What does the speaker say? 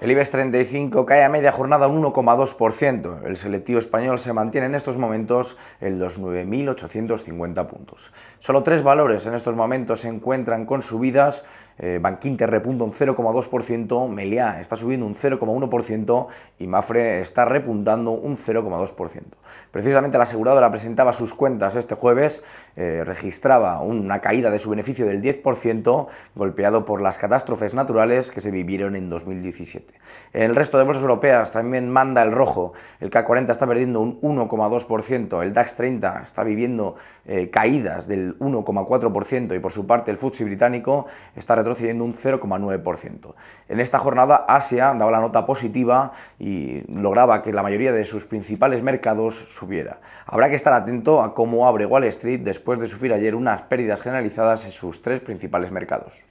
El IBEX 35 cae a media jornada un 1,2%. El selectivo español se mantiene en estos momentos en los 9.850 puntos. Solo tres valores en estos momentos se encuentran con subidas. Eh, repunta un 0,2%, Meliá está subiendo un 0,1% y Mafre está repuntando un 0,2%. Precisamente la aseguradora presentaba sus cuentas este jueves, eh, registraba una caída de su beneficio del 10%, golpeado por las catástrofes naturales que se vivieron en 2017 el resto de bolsas europeas también manda el rojo. El K 40 está perdiendo un 1,2%. El DAX 30 está viviendo eh, caídas del 1,4% y por su parte el FTSE británico está retrocediendo un 0,9%. En esta jornada Asia daba la nota positiva y lograba que la mayoría de sus principales mercados subiera. Habrá que estar atento a cómo abre Wall Street después de sufrir ayer unas pérdidas generalizadas en sus tres principales mercados.